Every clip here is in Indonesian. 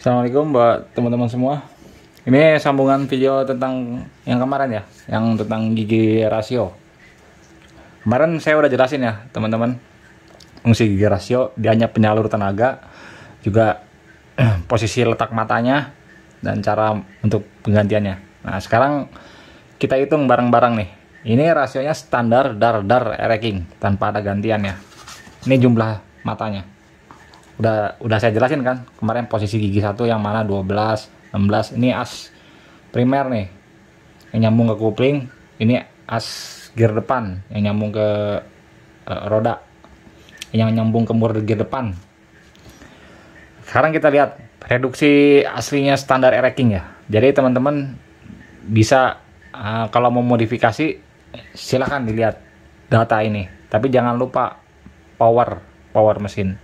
Assalamualaikum buat teman-teman semua. Ini sambungan video tentang yang kemarin ya, yang tentang gigi rasio. Kemarin saya udah jelasin ya, teman-teman. Fungsi gigi rasio dia hanya penyalur tenaga, juga posisi letak matanya dan cara untuk penggantiannya. Nah, sekarang kita hitung bareng-bareng nih. Ini rasionya standar dar dar ereking tanpa ada gantian ya. Ini jumlah matanya udah udah saya jelasin kan kemarin posisi gigi satu yang mana 12 16 ini as primer nih yang nyambung ke kopling ini as gear depan yang nyambung ke uh, roda yang nyambung ke mur gear depan sekarang kita lihat reduksi aslinya standar ereking ya jadi teman-teman bisa uh, kalau mau modifikasi silahkan dilihat data ini tapi jangan lupa power power mesin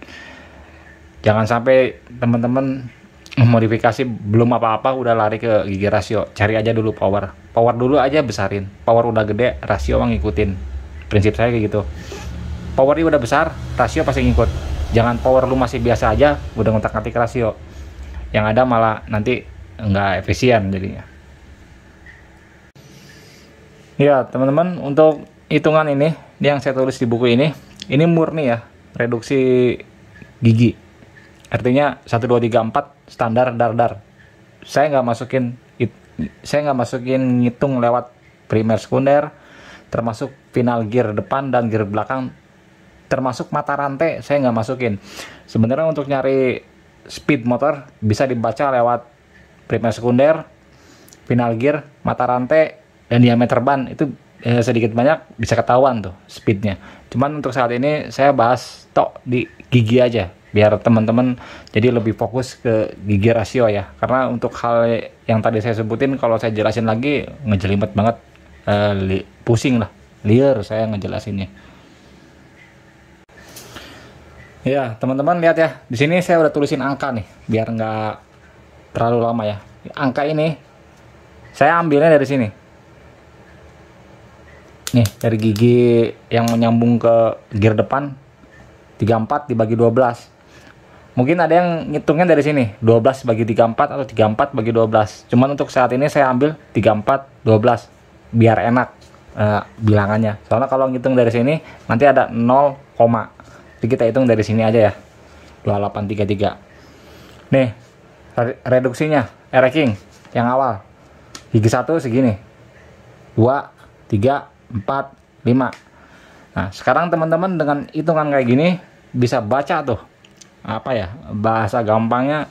jangan sampai teman-teman modifikasi belum apa-apa udah lari ke gigi rasio cari aja dulu power power dulu aja besarin power udah gede rasio mah ngikutin prinsip saya kayak gitu powernya udah besar rasio pasti ngikut jangan power lu masih biasa aja udah ngontak nanti rasio yang ada malah nanti nggak efisien jadinya ya teman-teman untuk hitungan ini yang saya tulis di buku ini ini murni ya reduksi gigi artinya satu dua tiga empat standar dar dar saya nggak masukin it, saya nggak masukin ngitung lewat primer sekunder termasuk final gear depan dan gear belakang termasuk mata rantai saya nggak masukin sebenarnya untuk nyari speed motor bisa dibaca lewat primer sekunder final gear mata rantai dan diameter ban itu eh, sedikit banyak bisa ketahuan tuh speednya cuman untuk saat ini saya bahas tok di gigi aja biar teman-teman jadi lebih fokus ke gigi rasio ya karena untuk hal yang tadi saya sebutin kalau saya jelasin lagi ngejelimet banget uh, li, pusing lah liar saya ngejelasinnya ya teman-teman lihat ya di sini saya udah tulisin angka nih biar nggak terlalu lama ya angka ini saya ambilnya dari sini nih dari gigi yang menyambung ke gear depan 34 dibagi 12 Mungkin ada yang ngitungnya dari sini, 12 bagi 34 atau 34 bagi 12. Cuman untuk saat ini saya ambil 34 12 biar enak uh, bilangannya. Soalnya kalau ngitung dari sini nanti ada 0, jadi kita hitung dari sini aja ya. 2833. Nih, reduksinya eh, ranking yang awal. Gigi 1 segini. 2, 3, 4, 5. Nah, sekarang teman-teman dengan hitungan kayak gini bisa baca tuh apa ya bahasa gampangnya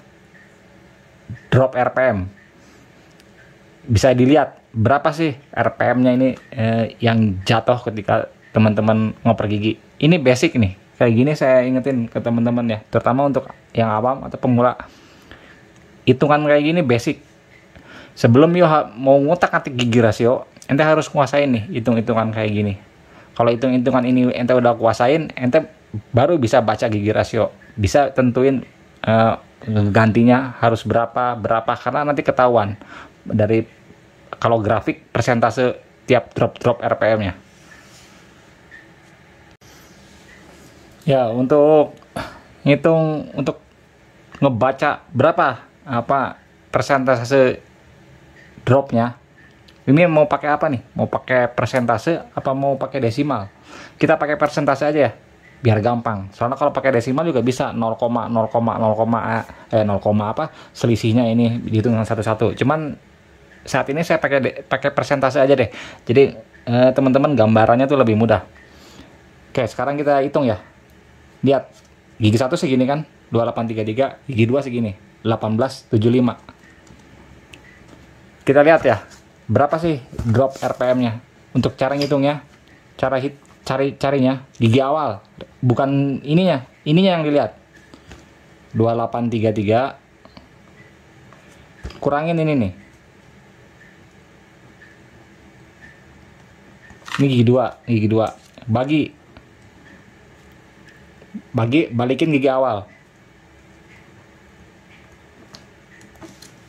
drop RPM bisa dilihat berapa sih RPM-nya ini eh, yang jatuh ketika teman-teman ngoper gigi ini basic nih kayak gini saya ingetin ke teman-teman ya terutama untuk yang awam atau pemula hitungan kayak gini basic sebelum yo mau ngutak nanti gigi rasio ente harus kuasain nih hitung-hitungan kayak gini kalau hitung-hitungan ini ente udah kuasain ente baru bisa baca gigi rasio bisa tentuin uh, gantinya harus berapa berapa karena nanti ketahuan dari kalau grafik persentase tiap drop-drop RPM-nya. Ya, untuk ngitung untuk ngebaca berapa apa persentase dropnya ini mau pakai apa nih mau pakai persentase apa mau pakai desimal kita pakai persentase aja ya biar gampang soalnya kalau pakai desimal juga bisa 0, 0, 0, 0, eh 0, apa selisihnya ini dihitung dengan satu-satu cuman saat ini saya pakai pakai persentase aja deh jadi eh, teman-teman gambarannya tuh lebih mudah oke sekarang kita hitung ya lihat gigi satu segini kan 2833 gigi 2 segini 1875 kita lihat ya berapa sih drop RPM nya untuk cara ngitungnya cara hit cari carinya gigi awal bukan ininya ininya yang dilihat 2833 kurangin ini nih ini gigi dua gigi dua bagi bagi balikin gigi awal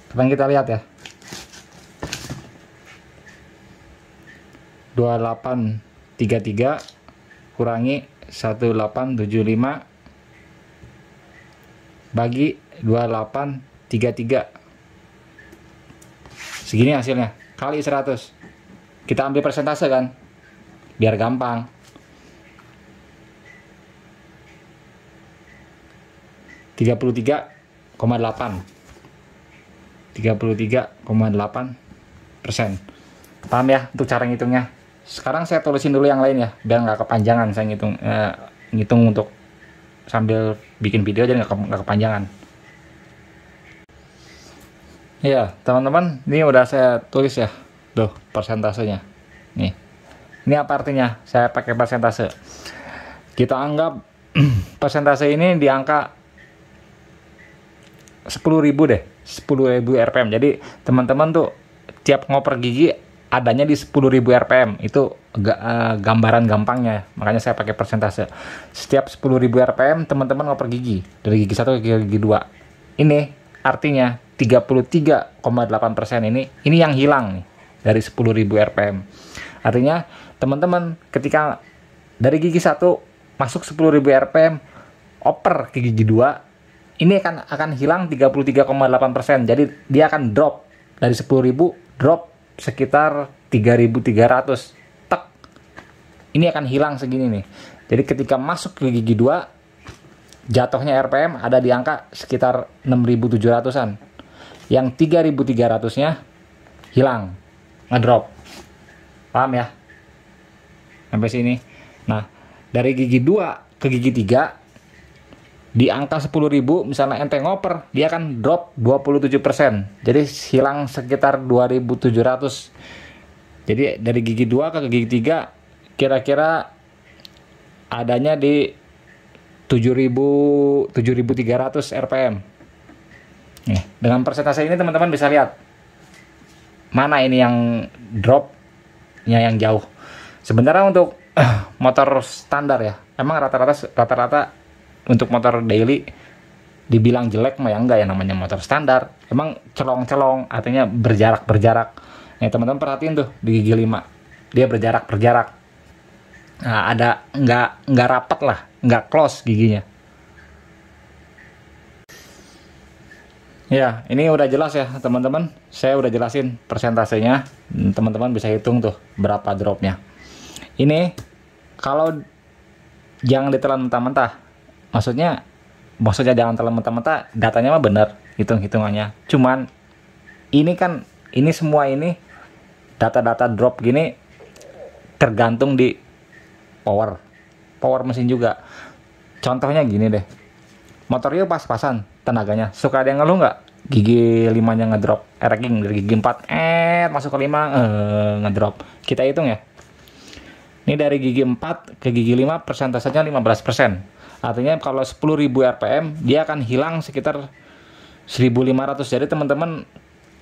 sekarang kita lihat ya 28 33 kurangi 1875 bagi 2833 segini hasilnya kali 100 kita ambil persentase kan biar gampang tiga puluh tiga koma delapan tiga puluh tiga koma delapan persen paham ya untuk cara ngitungnya sekarang saya tulisin dulu yang lain ya biar nggak kepanjangan saya ngitung eh, ngitung untuk sambil bikin video jadi nggak ke, kepanjangan ya teman-teman ini udah saya tulis ya tuh persentasenya nih ini apa artinya saya pakai persentase kita anggap persentase ini di angka 10.000 deh 10.000 RPM jadi teman-teman tuh tiap ngoper gigi adanya di 10.000 RPM itu uh, gambaran gampangnya makanya saya pakai persentase setiap 10.000 RPM teman-teman ngoper gigi dari gigi 1 ke gigi 2 ini artinya 33,8% ini ini yang hilang nih dari 10.000 RPM artinya teman-teman ketika dari gigi 1 masuk 10.000 RPM oper ke gigi 2 ini akan akan hilang 33,8% jadi dia akan drop dari 10.000 drop sekitar 3300 tek ini akan hilang segini nih jadi ketika masuk ke gigi 2 jatuhnya RPM ada di angka sekitar 6700an yang 3300 nya hilang ngedrop paham ya sampai sini nah dari gigi 2 ke gigi 3 di angka 10.000 misalnya ente ngoper dia akan drop 27% jadi hilang sekitar 2.700 jadi dari gigi 2 ke gigi 3 kira-kira adanya di 7.000 7.300 RPM nih dengan persentase ini teman-teman bisa lihat mana ini yang dropnya yang jauh sebenarnya untuk motor standar ya emang rata-rata rata-rata untuk motor daily dibilang jelek mah ya enggak ya namanya motor standar emang celong-celong artinya berjarak-berjarak nih teman-teman perhatiin tuh di gigi 5 dia berjarak-berjarak nah, ada nggak nggak rapat lah nggak close giginya ya ini udah jelas ya teman-teman saya udah jelasin persentasenya teman-teman bisa hitung tuh berapa dropnya ini kalau jangan ditelan mentah-mentah maksudnya maksudnya jangan terlalu mentah-mentah datanya mah bener hitung-hitungannya cuman ini kan ini semua ini data-data drop gini tergantung di power power mesin juga contohnya gini deh motornya pas-pasan tenaganya suka ada yang ngeluh nggak gigi limanya ngedrop eh, ranking dari gigi 4 eh masuk ke 5 eh, ngedrop kita hitung ya ini dari gigi 4 ke gigi 5 persentasenya 15 persen Artinya kalau 10.000 RPM dia akan hilang sekitar 1.500. Jadi teman-teman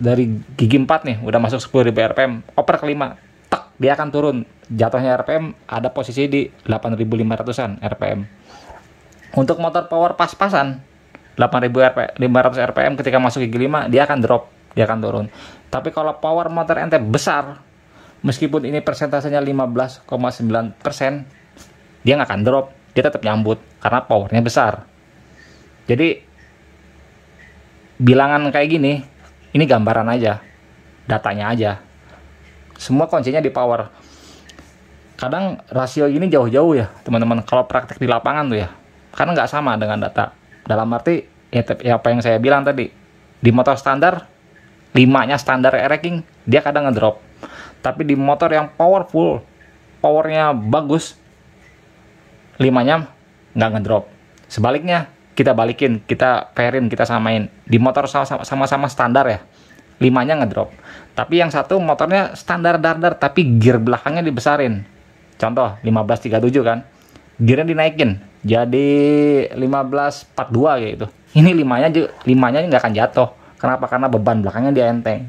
dari gigi 4 nih udah masuk 10.000 RPM, oper kelima, tak dia akan turun. Jatuhnya RPM ada posisi di 8.500-an RPM. Untuk motor power pas-pasan 8.500 RPM ketika masuk gigi 5 dia akan drop, dia akan turun. Tapi kalau power motor NT besar, meskipun ini persentasenya 15,9%, dia nggak akan drop dia tetap nyambut karena powernya besar jadi bilangan kayak gini ini gambaran aja datanya aja semua kuncinya di power kadang rasio ini jauh-jauh ya teman-teman kalau praktek di lapangan tuh ya karena nggak sama dengan data dalam arti ya, ya apa yang saya bilang tadi di motor standar limanya standar air dia kadang ngedrop tapi di motor yang powerful powernya bagus nya nggak ngedrop. Sebaliknya kita balikin, kita pairin, kita samain. Di motor sama-sama standar ya, nya ngedrop. Tapi yang satu motornya standar dardar tapi gear belakangnya dibesarin. Contoh 1537 kan, gearnya dinaikin jadi 1542 kayak gitu. Ini limanya juga limanya nggak akan jatuh. Kenapa? Karena beban belakangnya dia enteng.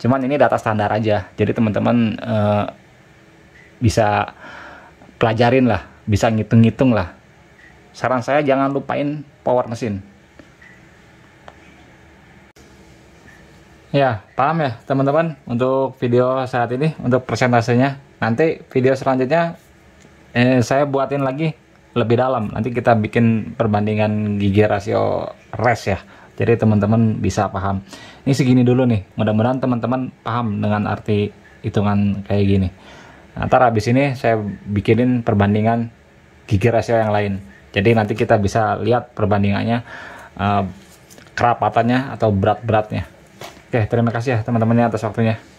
Cuman ini data standar aja. Jadi teman-teman uh, bisa pelajarin lah bisa ngitung-ngitung lah saran saya jangan lupain power mesin ya paham ya teman-teman untuk video saat ini untuk persentasenya nanti video selanjutnya eh, saya buatin lagi lebih dalam nanti kita bikin perbandingan gigi rasio res ya jadi teman-teman bisa paham ini segini dulu nih mudah-mudahan teman-teman paham dengan arti hitungan kayak gini nah, ntar habis ini saya bikinin perbandingan gigi rasio yang lain. Jadi nanti kita bisa lihat perbandingannya uh, kerapatannya atau berat-beratnya. Oke, terima kasih ya teman-temannya atas waktunya.